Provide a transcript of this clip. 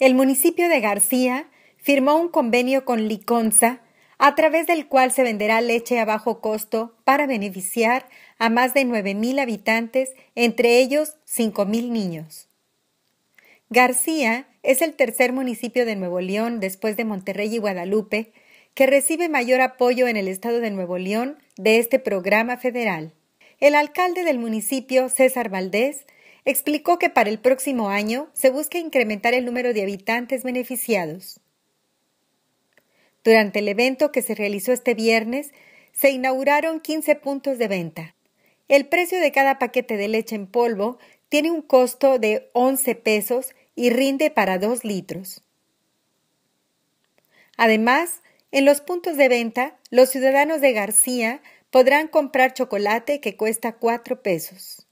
El municipio de García firmó un convenio con Liconza a través del cual se venderá leche a bajo costo para beneficiar a más de 9.000 habitantes, entre ellos 5.000 niños. García es el tercer municipio de Nuevo León después de Monterrey y Guadalupe que recibe mayor apoyo en el estado de Nuevo León de este programa federal. El alcalde del municipio, César Valdés, explicó que para el próximo año se busca incrementar el número de habitantes beneficiados. Durante el evento que se realizó este viernes, se inauguraron 15 puntos de venta. El precio de cada paquete de leche en polvo tiene un costo de 11 pesos y rinde para 2 litros. Además, en los puntos de venta, los ciudadanos de García podrán comprar chocolate que cuesta 4 pesos.